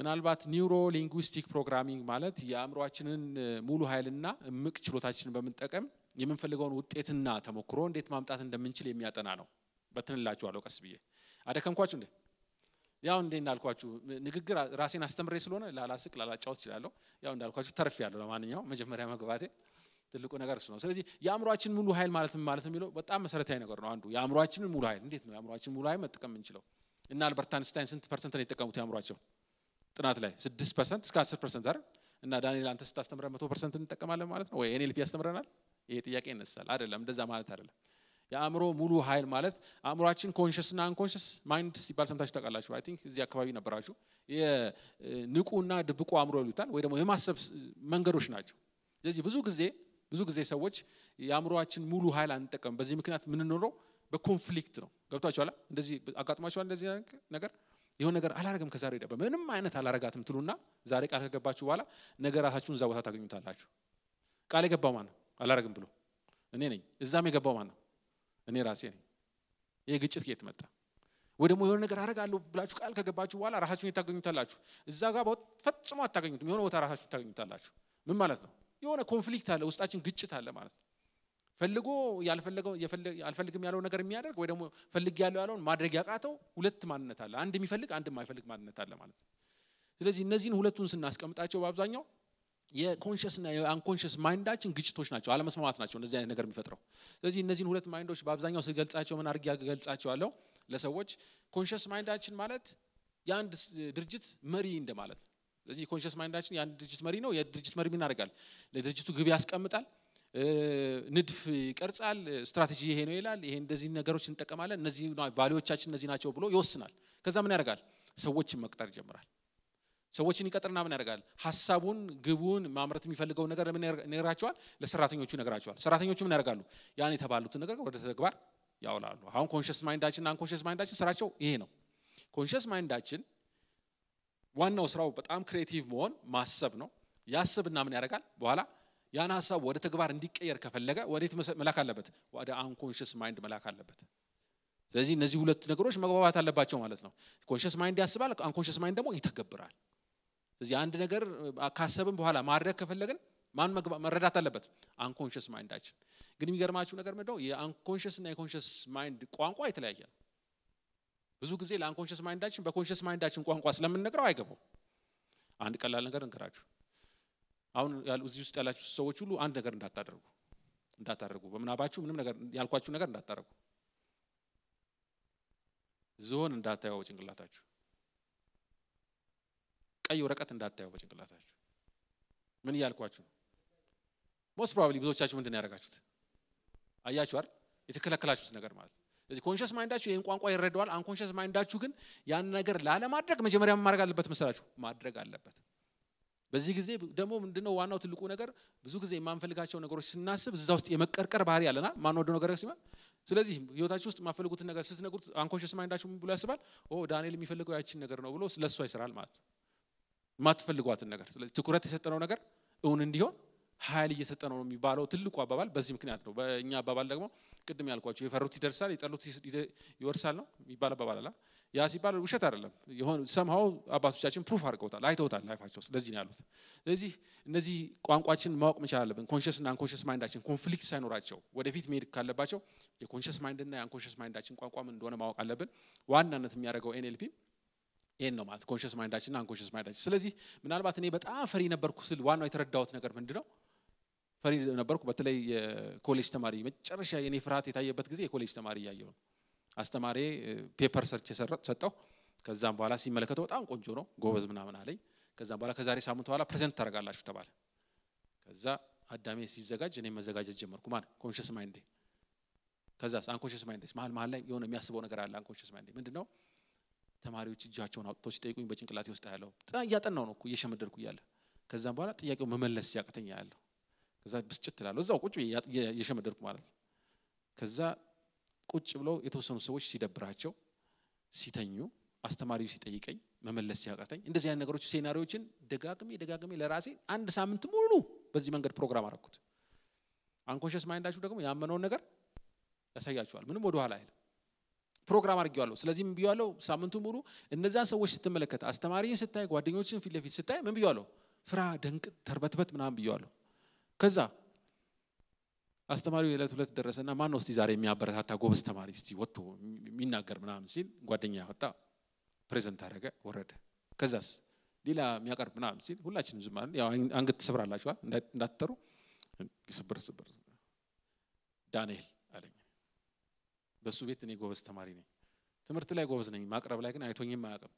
B: ምናልባት ኒውሮ ሊንጉስቲክ ፕሮግራሚንግ ማለት የአእምሯችንን ሙሉ ኃይልና እምቅ ችሎታችንን በመጠቀም የምንፈልገውን ውጤትና ተሞክሮ እንዴት ማምጣት እንደምንችል የሚያጠና ነው። አለው ቀስ ብዬ አደከምኳችሁ እንዴ? ያው እንዴ እንዳልኳችሁ ንግግር ራሴን አስተምሬ ስለሆነ ላላስቅ ላላጫወት እችላለሁ። ያው እንዳልኳችሁ ተርፍ ያለው ለማንኛውም መጀመሪያ መግባቴ ትልቁ ነገር እሱ ነው። ስለዚህ የአእምሯችን ሙሉ ኃይል ማለት ማለት የሚለው በጣም መሰረታዊ ነገር ነው። አንዱ የአእምሯችንን ሙሉ ኃይል እንዴት ነው የአእምሯችን ሙሉ ኃይል መጠቀም የምንችለው እና አልበርት አንስታይን ስንት ፐርሰንት ነው የጠቀሙት የአእምሯቸው ጥናት ላይ 6 ፐርሰንት እስከ 10 ፐርሰንት አይደል እና ዳንኤል አንተ ስታስተምረ መቶ ፐርሰንት እንጠቀማለን ማለት ነው ወይ ኤንኤልፒ ያስተምረናል ይሄ ጥያቄ ይነሳል አይደለም እንደዛ ማለት አይደለም የአእምሮ ሙሉ ኃይል ማለት አእምሯችን ኮንሽስ ና አንኮንሽስ ማይንድ ሲባል ሰምታችሁ ታውቃላችሁ አይ ቲንክ እዚህ አካባቢ ነበራችሁ የንቁና ድብቁ አእምሮ ይሉታል ወይ ደግሞ የማሰብ መንገዶች ናቸው ስለዚህ ብዙ ጊዜ ብዙ ጊዜ ሰዎች የአእምሮችን ሙሉ ኃይል አንጠቀም በዚህ ምክንያት የምንኖረው በኮንፍሊክት ነው ገብቷችኋላ እንደዚህ አጋጥሟችኋል እንደዚህ ነገር የሆነ ነገር አላረግም ከዛሬ ደ ምንም አይነት አላረጋትም ትሉና ዛሬ ቃል ከገባችሁ በኋላ ነገ ራሳችሁን እዛ ቦታ ታገኙታላችሁ። ቃል የገባው ማን ነው? አላረግም ብሎ እኔ ነኝ። እዛም የገባው ማን ነው? እኔ ራሴ ነኝ። ይህ ግጭት ከየት መጣ? ወይ ደግሞ የሆነ ነገር አረጋለሁ ብላችሁ ቃል ከገባችሁ በኋላ ራሳችሁን የታገኙታላችሁ እዛ ጋር ፈጽሞ አታገኙትም። የሆነ ቦታ ራሳችሁ ታገኙታላችሁ። ምን ማለት ነው? የሆነ ኮንፍሊክት አለ፣ ውስጣችን ግጭት አለ ማለት ነው። ፈልጎ ያልፈለገው አልፈልግም ያለው ነገር የሚያደርግ ወይ ደግሞ ፈልግ ያለው ያለውን ማድረግ ያቃተው ሁለት ማንነት አለ። አንድ የሚፈልግ አንድ የማይፈልግ ማንነት አለ ማለት ነው። ስለዚህ እነዚህን ሁለቱን ስናስቀምጣቸው በአብዛኛው የኮንሽስ ና የአንኮንሽስ ማይንዳችን ግጭቶች ናቸው፣ አለመስማማት ናቸው እንደዚህ አይነት ነገር የሚፈጥረው። ስለዚህ እነዚህን ሁለት ማይንዶች በአብዛኛው ስገልጻቸው ምን አድርጌ ገልጻቸዋለሁ ለሰዎች? ኮንሽስ ማይንዳችን ማለት የአንድ ድርጅት መሪ እንደማለት ነው። ስለዚህ ኮንሽስ ማይንዳችን የአንድ ድርጅት መሪ ነው። የድርጅት መሪ ምን ያደርጋል? ለድርጅቱ ግብ ያስቀምጣል ንድፍ ይቀርጻል፣ ስትራቴጂ ይሄ ነው ይላል፣ ይሄ እንደዚህ ነገሮች እንጠቀማለን፣ እነዚህ ቫሊዎቻችን እነዚህ ናቸው ብሎ ይወስናል። ከዛ ምን ያደርጋል? ሰዎችን መቅጠር ይጀምራል። ሰዎችን ይቀጥርና ምን ያደርጋል? ሀሳቡን፣ ግቡን፣ ማምረት የሚፈልገው ነገር ምን ይነግራቸዋል? ለሰራተኞቹ ይነግራቸዋል። ሰራተኞቹ ምን ያደርጋሉ? ያን የተባሉትን ነገር ወደ ተግባር ያውላሉ። አሁን ኮንሽስ ማይንዳችን አንኮንሽስ ማይንዳችን ስራቸው ይሄ ነው። ኮንሽስ ማይንዳችን ዋናው ስራው በጣም ክሬቲቭ መሆን ማሰብ ነው። ያስብና ምን ያደርጋል በኋላ ያን ሀሳብ ወደ ተግባር እንዲቀየር ከፈለገ ወዴት መላክ አለበት? ወደ አንኮንሽስ ማይንድ መላክ አለበት። ስለዚህ እነዚህ ሁለት ነገሮች መግባባት አለባቸው ማለት ነው። ኮንሽስ ማይንድ ያስባል፣ አንኮንሽስ ማይንድ ደግሞ ይተገብራል። ስለዚህ አንድ ነገር ካሰብን በኋላ ማድረግ ከፈለግን ማን መረዳት አለበት? አንኮንሽስ ማይንዳችን። ግን የሚገርማችሁ ነገር ምንድነው? የአንኮንሽስ እና የኮንሽስ ማይንድ ቋንቋ የተለያየ ነው። ብዙ ጊዜ ለአንኮንሽስ ማይንዳችን በኮንሽስ ማይንዳችን ቋንቋ ስለምንነግረው አይገባው። አንድ ቀላል ነገር እንገራችሁ አሁን እዚህ ውስጥ ያላችሁ ሰዎች ሁሉ አንድ ነገር እንዳታደርጉ እንዳታደርጉ በምናባችሁ ምንም ነገር ያልኳችሁ ነገር እንዳታደርጉ ዝሆን እንዳታየው በጭንቅላታችሁ፣ ቀይ ወረቀት እንዳታየው በጭንቅላታችሁ። ምን እያልኳችሁ ነው? ሞስት ፕሮባብሊ ብዙዎቻችሁ ምንድን ያደረጋችሁት? አያችሁ አይደል? የተከለከላችሁት ነገር ማለት ነው። ስለዚህ ኮንሽስ ማይንዳችሁ ይህን ቋንቋ ይረዳዋል። አንኮንሽስ ማይንዳችሁ ግን ያን ነገር ላለማድረግ መጀመሪያ ማድረግ አለበት መሰላችሁ? ማድረግ አለበት በዚህ ጊዜ ደግሞ ምንድነው ዋናው ትልቁ ነገር፣ ብዙ ጊዜ የማንፈልጋቸው ነገሮች ስናስብ እዛ ውስጥ የመቀርቀር ባህሪ ያለና ማንወደው ነገር ሲሆን፣ ስለዚህ ህይወታችሁ ውስጥ የማፈልጉትን ነገር ስትነግሩት አንኮንሽስ ማይንዳችሁ ምን ብሎ ያስባል? ኦ ዳንኤል የሚፈልገው ያችን ነገር ነው ብሎ ለእሷ ይስራል ማለት ነው፣ የማትፈልጓትን ነገር። ስለዚህ ትኩረት የሰጠነው ነገር እውን እንዲሆን ሀይል እየሰጠነው ነው የሚባለው ትልቁ አባባል በዚህ ምክንያት ነው። በእኛ አባባል ደግሞ ቅድም ያልኳቸው የፈሩት ይደርሳል፣ የጠሉት ይወርሳል ነው የሚባል አባባል አላ ያ ሲባል ውሸት አይደለም። የሆነ ሰምሃው አባቶቻችን ፕሩፍ አድርገውታል፣ አይተውታል ላይፋቸው ውስጥ። ነው ያሉት። ስለዚህ እነዚህ ቋንቋችን ማወቅ መቻል አለብን። ኮንሽስና አንኮንሽስ ማይንዳችን ኮንፍሊክት ሳይኖራቸው ወደፊት መሄድ ካለባቸው የኮንሽስ ማይንድና የአንኮንሽስ ማይንዳችን ቋንቋም እንደሆነ ማወቅ አለብን። ዋናነት የሚያደርገው ኤንኤልፒ ይህን ነው ማለት ኮንሽስ ማይንዳችንና አንኮንሽስ ማይንዳችን። ስለዚህ ምናልባት እኔ በጣም ፈሪ ነበርኩ ስል ዋናው የተረዳሁት ነገር ምንድ ነው? ፈሪ ነበርኩ። በተለይ የኮሌጅ ተማሪ መጨረሻ የኔ ፍርሃት የታየበት ጊዜ የኮሌጅ ተማሪ እያየሁ ነው አስተማሪ ፔፐር ሰርች ሰጠው። ከዛም በኋላ ሲመለከተው በጣም ቆንጆ ነው ጎበዝ ምናምን አለኝ። ከዛም በኋላ ከዛሬ ሳምንት በኋላ ፕሬዘንት ታደርጋላችሁ ተባለ። ከዛ አዳሜ ሲዘጋጅ እኔ መዘጋጀት ጀመርኩ። ማለት ኮንሽስ ማይንዴ ከዛ አንኮንሽስ ማይንዴስ መሀል መሀል ላይ የሆነ የሚያስበው ነገር አለ። አንኮንሽስ ማይንዴ ምንድን ነው? ተማሪዎች እጃቸውን አውጥቶ ሲጠይቁኝ በጭንቅላቴ ውስጥ ያለው እያጠናው ነው እየሸመደድኩ እያለ ከዛም በኋላ ጥያቄው መመለስ ሲያቅተኛ ያለው ከዛ ብስጭት እላለሁ እዛው ቁጭ እየሸመደድኩ ማለት ነው። ከዛ ቁጭ ብለው የተወሰኑ ሰዎች ሲደብራቸው ሲተኙ አስተማሪው ሲጠይቀኝ መመለስ ሲያቃተኝ እንደዚህ አይነት ነገሮች ሴናሪዎችን ደጋግሜ ደጋግሜ ለራሴ አንድ ሳምንት ሙሉ በዚህ መንገድ ፕሮግራም አረኩት። አንኮንሽስ ማይንዳችሁ ደግሞ ያመነውን ነገር ያሳያችኋል። ምንም ወደኋላ አይልም። ፕሮግራም አድርጌዋለሁ። ስለዚህ ምን ብያለሁ? ሳምንቱ ሙሉ እነዚያን ሰዎች ስትመለከት፣ አስተማሪን ስታይ፣ ጓደኞችን ፊት ለፊት ስታይ ምን ብያለሁ? ፍራ፣ ደንቅ፣ ተርበትበት ምናምን ብያለሁ። ከዛ አስተማሪው የዕለት ሁለት ደረሰና ማን ነው እስቲ ዛሬ የሚያበረታታ ጎበዝ ተማሪ እስቲ ወጥቶ የሚናገር ምናምን ሲል ጓደኛ ወጣ፣ ፕሬዘንት አደረገ፣ ወረደ። ከዛስ ሌላ የሚያቀርብ ምናምን ሲል ሁላችንም ዝም አለን። ያው አንገት ትሰብራላችኋል እንዳትጠሩ። ስብር ስብር ዳንኤል አለኝ። በእሱ ቤት እኔ ጎበዝ ተማሪ ነኝ፣ ትምህርት ላይ ጎበዝ ነኝ፣ ማቅረብ ላይ ግን አይቶኝም አያውቅም።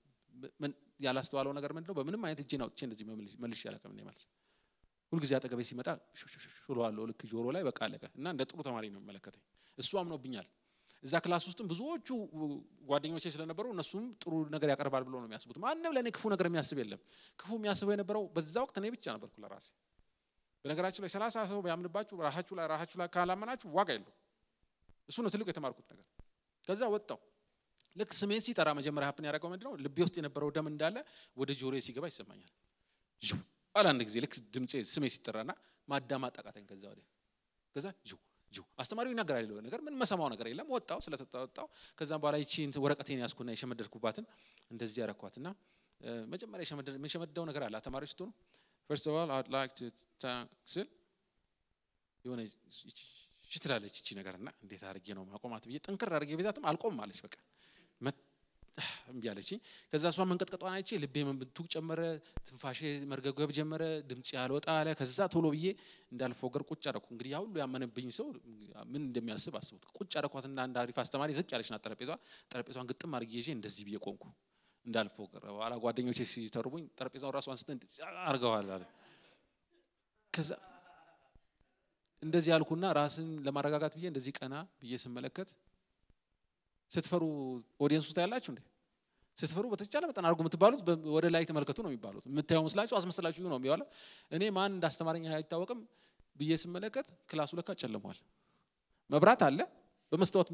B: ያላስተዋለው ነገር ምንድነው? በምንም አይነት እጄን አውጥቼ እንደዚህ መልሽ አላውቅም እኔ ማለት ሁልጊዜ አጠገቤ ሲመጣ ሽሎዋለሁ ልክ ጆሮ ላይ በቃ አለቀ እና እንደ ጥሩ ተማሪ ነው የሚመለከተኝ። እሱ አምኖብኛል። እዛ ክላስ ውስጥም ብዙዎቹ ጓደኞች ስለነበሩ እነሱም ጥሩ ነገር ያቀርባል ብሎ ነው የሚያስቡት። ማንም ለእኔ ክፉ ነገር የሚያስብ የለም። ክፉ የሚያስበው የነበረው በዛ ወቅት እኔ ብቻ ነበርኩ ለራሴ። በነገራችሁ ላይ ሰላሳ ሰው ያምንባችሁ ራሳችሁ ላይ ራሳችሁ ላይ ካላመናችሁ ዋጋ የለው። እሱ ነው ትልቁ የተማርኩት ነገር። ከዛ ወጣው ልክ ስሜን ሲጠራ መጀመሪያ ሀፕን ያደረገው ምንድነው? ልቤ ውስጥ የነበረው ደም እንዳለ ወደ ጆሮ ሲገባ ይሰማኛል። አለ አንድ ጊዜ ልክ ድምፄ ስሜ ሲጠራና ማዳማጥ አቃተኝ። ከዛ ወዲያ ከዛ ጅው ጅው አስተማሪው ይናገራል ያለው ነገር ምን መሰማው ነገር የለም። ወጣው ስለተጣወጣው ከዛም በኋላ ይቺ ወረቀቴን ያስኩና የሸመደድኩባትን እንደዚህ ያረኳትና መጀመሪያ ምን የምንሸመድደው ነገር አለ ተማሪዎች ስትሆኑ ፈርስት ኦፍ ኦል አድ ላይክ ቱ ታንክ ስል የሆነ ትላለች እቺ ነገርና እንዴት አርጌ ነው ማቆማት ብዬ ጥንክር አርጌ ቤዛትም አልቆም አለች በቃ እምቢ አለችኝ። ከዛ እሷ መንቀጥቀጧን አይቼ ልቤ መንብቱ ጨመረ፣ ትንፋሽ መርገገብ ጀመረ፣ ድምፅ ያልወጣ አለ። ከዛ ቶሎ ብዬ እንዳልፈው ገር ቁጭ አረኩ እንግዲህ ያ ሁሉ ያመነብኝ ሰው ምን እንደሚያስብ አስቡት። ቁጭ አረኳት እና እንደ አሪፍ አስተማሪ ዝቅ ያለች ና ጠረጴዛ ጠረጴዛን ግጥም አድርጌ ይዤ እንደዚህ ብዬ ቆንኩ እንዳልፈው ገር በኋላ ጓደኞች ሲተርቡኝ ጠረጴዛውን ራሱ አንስተን አርገዋል አለ። ከዛ እንደዚህ ያልኩና ራስን ለማረጋጋት ብዬ እንደዚህ ቀና ብዬ ስመለከት ስትፈሩ ኦዲየንስ ውስጥ ያላችሁ እንዴ? ስትፈሩ በተቻለ መጠን አድርጉ የምትባሉት ወደ ላይ ተመልከቱ ነው የሚባሉት። የምታየው መስላችሁ አስመስላችሁ ነው የሚባለው። እኔ ማን እንዳስተማረኝ አይታወቅም ብዬ ስመለከት ክላሱ ለካ ጨልሟል። መብራት አለ፣ በመስታወት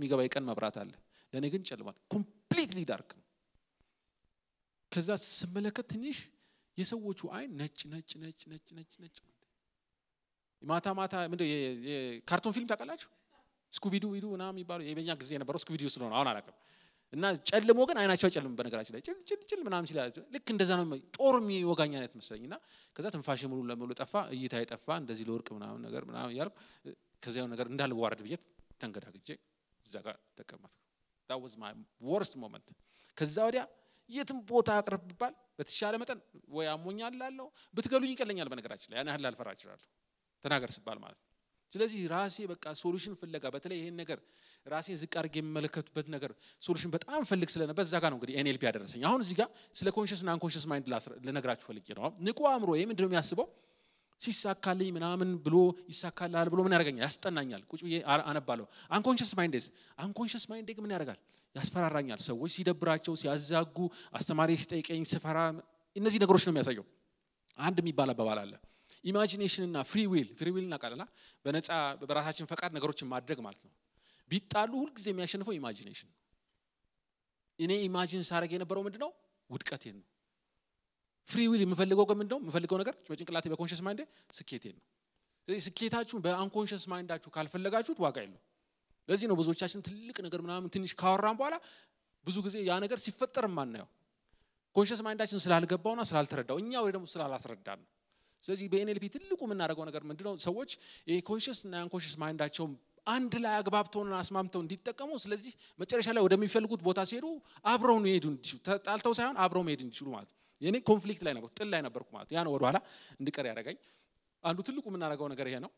B: የሚገባ የቀን መብራት አለ። ለእኔ ግን ጨልሟል። ኮምፕሊትሊ ዳርክ ነው። ከዛ ስመለከት ትንሽ የሰዎቹ አይን ነጭ ነጭ ነጭ ነጭ ነጭ ነጭ ማታ ማታ ምንድን የካርቱን ፊልም ታውቃላችሁ? ስኩቢዱ ዱ ና የሚባሉ የበኛ ጊዜ የነበረው ስኩቢዱ ስለሆነ አሁን አላውቅም። እና ጨልሞ ግን አይናቸው አይጨልም። በነገራችን ላይ ጭልጭል ምናም ሲላቸው ልክ እንደዛ ነው። ጦር የሚወጋኝ አይነት መስለኝ እና ከዛ ትንፋሽ ሙሉ ለሙሉ ጠፋ፣ እይታ የጠፋ እንደዚህ ለወርቅ ምናምን ነገር ምናምን እያልኩ ከዚያው ነገር እንዳልዋረድ ብዬ ተንገዳግጄ እዛ ጋር ተቀመጥኩ። ዛወዝ ማ ወርስት ሞመንት። ከዛ ወዲያ የትም ቦታ አቅርብ ብባል በተሻለ መጠን ወይ አሞኛ ላለው ብትገሉኝ ይቀለኛል። በነገራችን ላይ ያን ያህል ላልፈራ እችላለሁ፣ ተናገር ስባል ማለት ነው ስለዚህ ራሴ በቃ ሶሉሽን ፍለጋ በተለይ ይሄን ነገር ራሴን ዝቅ አድርጌ የሚመለከቱበት ነገር ሶሉሽን በጣም ፈልግ ስለነበር እዛ ጋ ነው እንግዲህ ኤንኤልፒ ያደረሰኝ። አሁን እዚህ ጋር ስለ ኮንሽስ ና አንኮንሽስ ማይንድ ልነግራችሁ ፈልጌ ነው። ንቁ አእምሮ ምንድነው የሚያስበው? ሲሳካልኝ ምናምን ብሎ ይሳካልሃል ብሎ ምን ያደርገኛል? ያስጠናኛል። ቁጭ ብዬ አነባለሁ። አንኮንሽስ ማይንድስ አንኮንሽስ ማይንድ ግን ምን ያደርጋል? ያስፈራራኛል። ሰዎች ሲደብራቸው፣ ሲያዛጉ፣ አስተማሪ ሲጠይቀኝ ስፈራ፣ እነዚህ ነገሮች ነው የሚያሳየው። አንድ የሚባል አባባል አለ እና ፍሪ ዊል ፍሪ ዊል እናውቃለና በነፃ በራሳችን ፈቃድ ነገሮችን ማድረግ ማለት ነው። ቢጣሉ ሁልጊዜ የሚያሸንፈው ኢማጂኔሽን ነው። እኔ ኢማጂን ሳረግ የነበረው ምንድነው? ውድቀቴን ነው። ፍሪ ዊል የምፈልገው ግን ምንድነው? የምፈልገው ነገር በጭንቅላቴ በኮንሽስ ማይንዴ ስኬቴን ነው። ስለዚህ ስኬታችሁን በአንኮንሽስ ማይንዳችሁ ካልፈለጋችሁት ዋጋ የለው። ለዚህ ነው ብዙዎቻችን ትልቅ ነገር ምናምን ትንሽ ካወራን በኋላ ብዙ ጊዜ ያ ነገር ሲፈጠር ማናየው ኮንሽስ ማይንዳችን ስላልገባውና ስላልተረዳው እኛ ወይ ደግሞ ስላላስረዳ ነው። ስለዚህ በኤንኤልፒ ትልቁ የምናደርገው ነገር ምንድነው? ሰዎች የኮንሽስ እና ያንኮንሽስ ማይንዳቸው አንድ ላይ አግባብተውና አስማምተው እንዲጠቀሙ፣ ስለዚህ መጨረሻ ላይ ወደሚፈልጉት ቦታ ሲሄዱ አብረው ሄዱ እንዲችሉ ተጣልተው ሳይሆን አብረው መሄድ እንዲችሉ ማለት ነው። የኔ ኮንፍሊክት ላይ ነበር ጥል ላይ ነበርኩ ማለት ያ ነው ወደኋላ እንድቀር ያደረገኝ። አንዱ ትልቁ የምናደርገው
A: ነገር ይሄ ነው።